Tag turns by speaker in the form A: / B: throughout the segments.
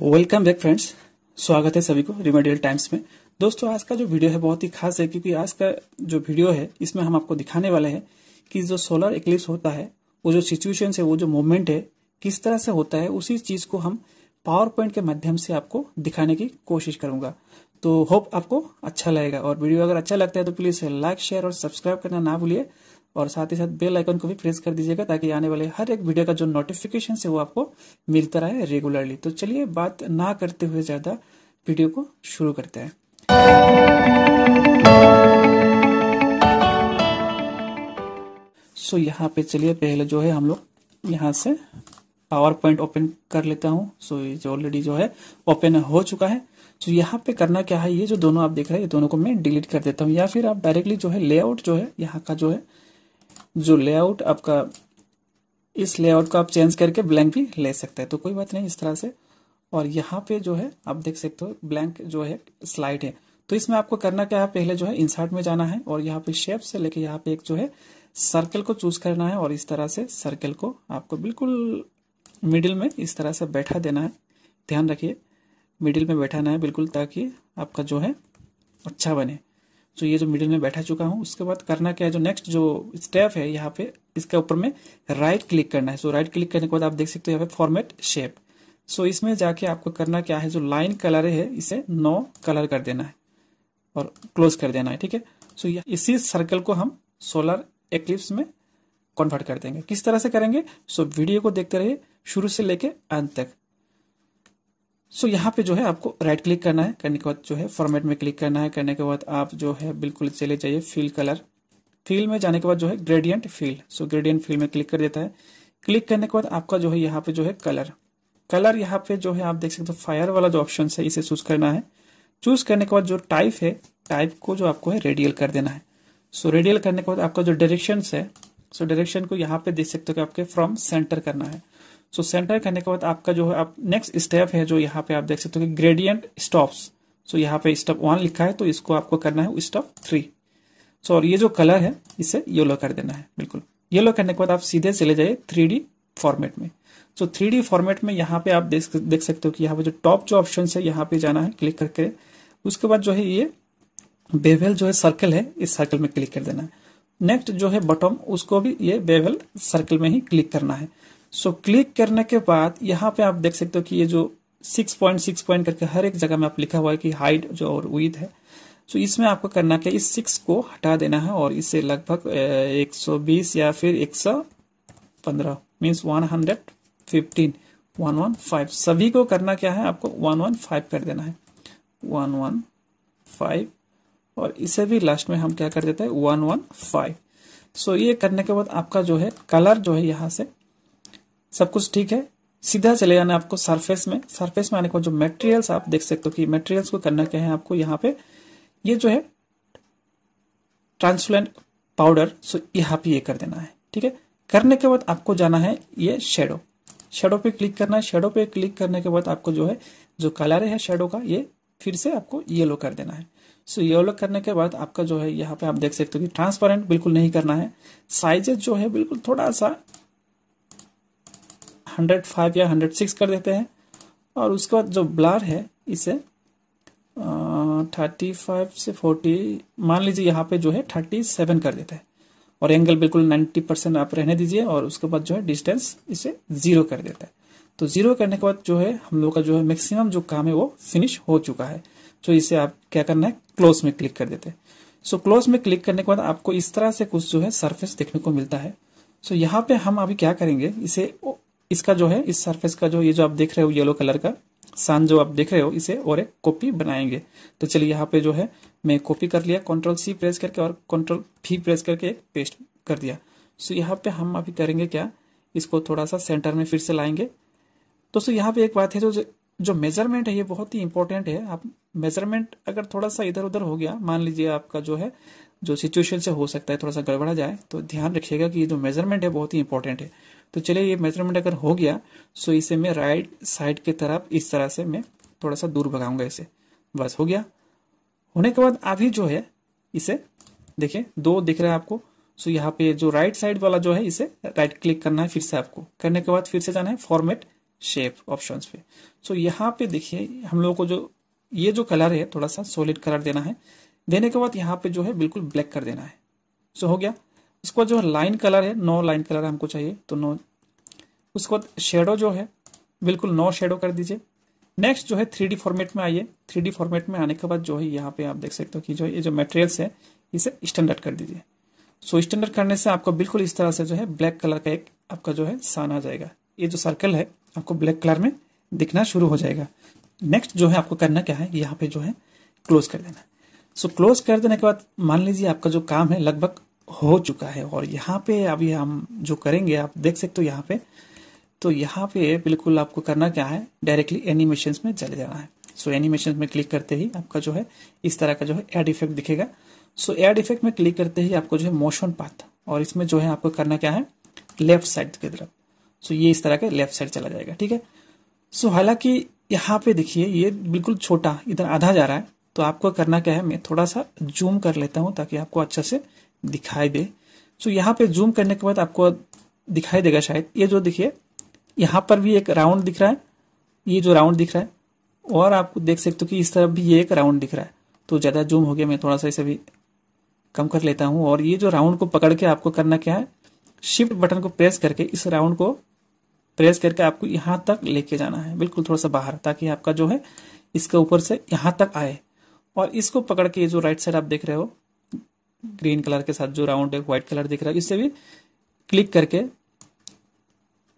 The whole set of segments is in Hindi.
A: वेलकम बैक फ्रेंड्स स्वागत है सभी को रिमेडियल टाइम्स में दोस्तों आज का जो वीडियो है बहुत ही खास है क्योंकि आज का जो वीडियो है इसमें हम आपको दिखाने वाले हैं कि जो सोलर इक्लिप्स होता है वो जो सिचुएशन है वो जो मोवमेंट है किस तरह से होता है उसी चीज को हम पावर पॉइंट के माध्यम से आपको दिखाने की कोशिश करूंगा तो होप आपको अच्छा लगेगा और वीडियो अगर अच्छा लगता है तो प्लीज लाइक शेयर और सब्सक्राइब करना ना भूलिए और साथ ही साथ बेल आइकन को भी प्रेस कर दीजिएगा ताकि आने वाले हर एक वीडियो का जो नोटिफिकेशन है वो आपको मिलता रहे रेगुलरली तो चलिए बात ना करते हुए ज़्यादा वीडियो को शुरू करते हैं सो so, यहाँ पे चलिए पहले जो है हम लोग यहाँ से पावर पॉइंट ओपन कर लेता हूँ सो so, जो ऑलरेडी जो है ओपन हो चुका है तो यहाँ पे करना क्या है ये जो दोनों आप देख रहे हैं ये दोनों को मैं डिलीट कर देता हूँ या फिर आप डायरेक्टली जो है लेआउट जो है यहाँ का जो है जो लेआउट आपका इस लेआउट को आप चेंज करके ब्लैंक भी ले सकते हैं तो कोई बात नहीं इस तरह से और यहाँ पे जो है आप देख सकते हो ब्लैंक जो है स्लाइड है तो इसमें आपको करना क्या है पहले जो है इंसर्ट में जाना है और यहाँ पे शेप से लेके यहाँ पे एक जो है सर्कल को चूज करना है और इस तरह से सर्कल को आपको बिल्कुल मिडिल में इस तरह से बैठा देना है ध्यान रखिए मिडिल में बैठाना है बिल्कुल ताकि आपका जो है अच्छा बने जो तो ये जो मिडिल में बैठा चुका हूँ उसके बाद करना क्या है जो नेक्स्ट जो स्टेप है यहाँ पे इसके ऊपर में राइट क्लिक करना है सो राइट क्लिक करने के बाद आप देख सकते हो यहाँ पे फॉर्मेट शेप सो इसमें जाके आपको करना क्या है जो लाइन कलर है इसे नो कलर कर देना है और क्लोज कर देना है ठीक है सो इसी सर्कल को हम सोलर एक्लिप्स में कन्वर्ट कर देंगे किस तरह से करेंगे सो वीडियो को देखते रहिए शुरू से लेके अंत तक सो so, यहाँ पे जो है आपको राइट क्लिक करना है करने के बाद जो है फॉर्मेट में क्लिक करना है करने के बाद आप जो है बिल्कुल चले जाइए फील कलर फील में जाने के बाद जो है gradient fill so gradient fill में क्लिक कर देता है क्लिक करने के बाद आपका जो है यहाँ पे जो है कलर कलर यहाँ पे जो है आप देख सकते हो फायर वाला जो ऑप्शन है इसे चूज करना है चूज करने के बाद जो टाइप है टाइप को जो आपको है रेडियल कर देना है सो so, रेडियल करने के बाद आपका जो डायरेक्शन है सो so, डायरेक्शन को यहाँ पे देख सकते हो कि आपके फ्रॉम सेंटर करना है सो सेंटर करने के बाद आपका जो है आप नेक्स्ट स्टेप है जो यहाँ पे आप देख सकते हो कि ग्रेडियंट स्टॉप्स सो यहाँ पे स्टेप वन लिखा है तो इसको आपको करना है स्टेप थ्री सो और ये जो कलर है इसे येलो कर देना है बिल्कुल येलो करने के बाद आप सीधे चले जाइए थ्री फॉर्मेट में सो थ्री फॉर्मेट में यहाँ पे आप देख देख सकते हो कि यहाँ पे जो टॉप जो ऑप्शन है यहाँ पे जाना है क्लिक करके उसके बाद जो है ये बेवेल जो है सर्कल है इस सर्कल में क्लिक कर देना है नेक्स्ट जो है बटम उसको भी ये बेवेल सर्कल में ही क्लिक करना है सो so, क्लिक करने के बाद यहाँ पे आप देख सकते हो कि ये जो सिक्स पॉइंट सिक्स पॉइंट करके हर एक जगह में आप लिखा हुआ है कि हाइट जो और विथ है सो so, इसमें आपको करना क्या इस सिक्स को हटा देना है और इसे लगभग एक सौ बीस या फिर एक सौ पंद्रह means one hundred fifteen one one five सभी को करना क्या है आपको वन वन फाइव कर देना है वन वन फाइव और इसे भी लास्ट में हम क्या कर देते हैं वन वन फाइव सो ये करने के बाद आपका जो है कलर जो है यहाँ से सब कुछ ठीक है सीधा चले जाना आपको सरफेस में सरफेस में आने के बाद जो मटेरियल्स आप देख सकते हो कि मटेरियल्स को करना क्या है आपको यहाँ पे ये जो है ट्रांसफ्लेंट पाउडर सो यहाँ पे ये कर देना है ठीक है करने के बाद आपको जाना है ये शेडो शेडो पे क्लिक करना है शेडो पे क्लिक करने के बाद आपको जो है जो कलर है शेडो का ये फिर से आपको येलो कर देना है सो so, येलो करने के बाद आपका जो है यहाँ पे आप देख सकते हो कि ट्रांसपेरेंट बिल्कुल नहीं करना है साइजेस जो है बिल्कुल थोड़ा सा हंड्रेड फाइव या हंड्रेड सिक्स कर देते हैं और उसके बाद जो ब्लर है इसे थर्टी फाइव से फोर्टी मान लीजिए यहाँ पे जो है थर्टी सेवन कर देते हैं और एंगल बिल्कुल नाइन्टी परसेंट आप रहने दीजिए और उसके बाद जो है डिस्टेंस इसे जीरो कर देता है तो जीरो करने के बाद जो है हम लोग का जो है मैक्सिमम जो काम है वो फिनिश हो चुका है तो इसे आप क्या करना है क्लोज में क्लिक कर देते हैं सो क्लोज में क्लिक करने के बाद आपको इस तरह से कुछ जो है सर्फेस देखने को मिलता है सो so, यहाँ पे हम अभी क्या करेंगे इसे इसका जो है इस सरफेस का जो ये जो आप देख रहे हो येलो कलर का सन जो आप देख रहे हो इसे और एक कॉपी बनाएंगे तो चलिए यहाँ पे जो है मैं कॉपी कर लिया कंट्रोल सी प्रेस करके और कंट्रोल फी प्रेस करके एक पेस्ट कर दिया सो यहाँ पे हम अभी करेंगे क्या इसको थोड़ा सा सेंटर में फिर से लाएंगे दोस्तों यहाँ पे एक बात है जो जो मेजरमेंट है ये बहुत ही इंपॉर्टेंट है आप मेजरमेंट अगर थोड़ा सा इधर उधर हो गया मान लीजिए आपका जो है जो सिचुएशन से हो सकता है थोड़ा सा गड़बड़ा जाए तो ध्यान रखिएगा कि ये जो मेजरमेंट है बहुत ही इंपॉर्टेंट है तो चलिए ये मेजरमेंट अगर हो गया सो इसे मैं राइट साइड की तरफ इस तरह से मैं थोड़ा सा दूर भगाऊंगा इसे बस हो गया होने के बाद अभी जो है इसे देखिए दो दिख रहा है आपको सो यहाँ पे जो राइट साइड वाला जो है इसे राइट क्लिक करना है फिर से आपको करने के बाद फिर से जाना है फॉर्मेट शेप ऑप्शन पे सो यहाँ पे देखिए हम लोगों को जो ये जो कलर है थोड़ा सा सॉलिड कलर देना है देने के बाद यहाँ पे जो है बिल्कुल ब्लैक कर देना है सो हो गया इसको जो जो लाइन कलर है नो लाइन कलर हमको चाहिए तो नो उसके बाद शेडो जो है बिल्कुल नो शेडो कर दीजिए नेक्स्ट जो है थ्री फॉर्मेट में आइए थ्री फॉर्मेट में आने के बाद जो है यहाँ पे आप देख सकते हो कि जो ये जो मटेरियल्स है इसे स्टैंडर्ड कर दीजिए सो so, स्टैंडर्ड करने से आपको बिल्कुल इस तरह से जो है ब्लैक कलर का एक आपका जो है सान आ जाएगा ये जो सर्कल है आपको ब्लैक कलर में दिखना शुरू हो जाएगा नेक्स्ट जो है आपको करना क्या है यहाँ पे जो है क्लोज कर देना सो so, क्लोज कर देने के बाद मान लीजिए आपका जो काम है लगभग हो चुका है और यहाँ पे अभी हम जो करेंगे आप देख सकते हो यहाँ पे तो यहाँ पे बिल्कुल आपको करना क्या है डायरेक्टली एनिमेशन में चले जाना है सो एनिमेशन में क्लिक करते ही आपका जो है इस तरह का जो है एड इफेक्ट दिखेगा सो एड इफेक्ट में क्लिक करते ही आपको जो है मोशन पाथ और इसमें जो है आपको करना क्या है लेफ्ट साइड की तरफ सो ये इस तरह का लेफ्ट साइड चला जाएगा ठीक है सो हालांकि यहाँ पे देखिए ये बिल्कुल छोटा इधर आधा जा रहा है तो आपको करना क्या है मैं थोड़ा सा जूम कर लेता हूँ ताकि आपको अच्छा से दिखाई दे सो यहाँ पे जूम करने के बाद आपको दिखाई देगा शायद ये जो देखिए यहाँ पर भी एक राउंड दिख रहा है ये जो राउंड दिख रहा है और आपको देख सकते हो कि इस तरफ भी ये एक राउंड दिख रहा है तो ज़्यादा जूम हो गया मैं थोड़ा सा इसे भी कम कर लेता हूँ और ये जो राउंड को पकड़ के आपको करना क्या है शिफ्ट बटन को प्रेस करके इस राउंड को प्रेस करके आपको यहाँ तक लेके जाना है बिल्कुल थोड़ा सा बाहर ताकि आपका जो है इसके ऊपर से यहाँ तक आए और इसको पकड़ के ये जो राइट साइड आप देख रहे हो ग्रीन कलर के साथ जो राउंड है व्हाइट कलर दिख रहा है इससे भी क्लिक करके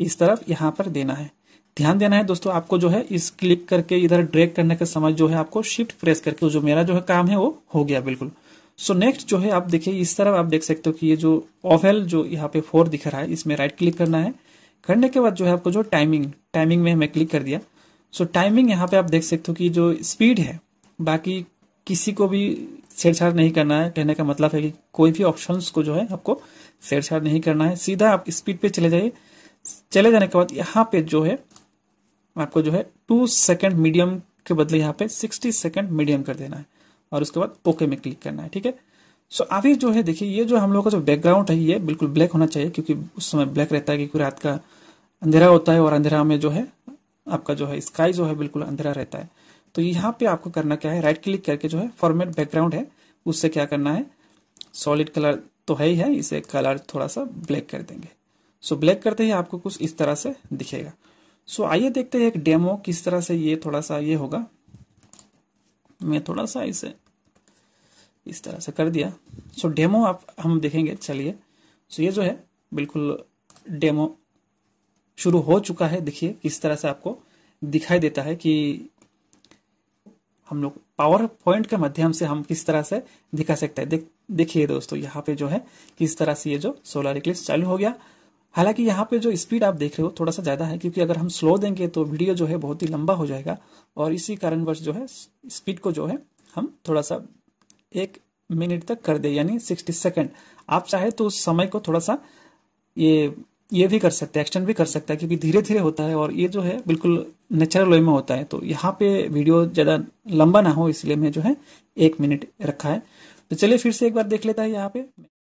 A: इस तरफ यहाँ पर देना है ध्यान देना है दोस्तों आपको जो है इस क्लिक करके इधर ड्रैग करने के समय जो है आपको शिफ्ट प्रेस करके जो मेरा जो है काम है वो हो गया बिल्कुल सो so नेक्स्ट जो है आप देखिए इस तरफ आप देख सकते हो कि ये जो ओवल जो यहाँ पे फोर दिख रहा है इसमें राइट क्लिक करना है करने के बाद जो है आपको जो टाइमिंग टाइमिंग में हमें क्लिक कर दिया सो so, टाइमिंग यहाँ पे आप देख सकते हो कि जो स्पीड है बाकी किसी को भी छेड़छाड़ नहीं करना है कहने का मतलब है कि कोई भी ऑप्शन को जो है आपको छेड़छाड़ नहीं करना है सीधा आप स्पीड पे चले जाइए चले जाने के बाद यहाँ पे जो है आपको जो है टू सेकेंड मीडियम के बदले यहाँ पे सिक्सटी सेकेंड मीडियम कर देना है और उसके बाद ओके में क्लिक करना है ठीक है सो so, अभी जो है देखिए ये जो हम लोग का जो बैकग्राउंड है ये बिल्कुल ब्लैक होना चाहिए क्योंकि उस समय ब्लैक रहता है क्योंकि रात का अंधेरा होता है और अंधेरा में जो है आपका जो है स्काई जो है बिल्कुल अंधेरा रहता है तो यहाँ पे आपको करना क्या है राइट क्लिक करके जो है फॉर्मेट बैकग्राउंड है उससे क्या करना है सॉलिड कलर तो है ही है इसे कलर थोड़ा सा ब्लैक कर देंगे सो ब्लैक करते ही आपको कुछ इस तरह से दिखेगा सो आइए देखते हैं एक डेमो किस तरह से ये थोड़ा सा ये होगा मैं थोड़ा सा इसे इस तरह से कर दिया सो डेमो आप हम देखेंगे चलिए सो ये जो है बिल्कुल डेमो शुरू हो चुका है देखिए किस तरह से आपको दिखाई देता है कि हम लोग पावर पॉइंट के माध्यम से हम किस तरह से दिखा सकते हैं देखिए दोस्तों यहाँ पे जो है किस तरह से ये जो सोलर इक्लिप्स चालू हो गया हालांकि यहाँ पे जो स्पीड आप देख रहे हो थोड़ा सा ज़्यादा है क्योंकि अगर हम स्लो देंगे तो वीडियो जो है बहुत ही लंबा हो जाएगा और इसी कारणवश जो है स्पीड को जो है हम थोड़ा सा एक मिनट तक कर दे यानी सिक्सटी सेकेंड आप चाहे तो उस समय को थोड़ा सा ये ये भी कर सकते हैं एक्सटेंड भी कर सकता है क्योंकि धीरे धीरे होता है और ये जो है बिल्कुल नेचुरल वे में होता है तो यहाँ पे वीडियो ज़्यादा लंबा ना हो इसलिए मैं जो है एक मिनट रखा है तो चलिए फिर से एक बार देख लेता है यहाँ पे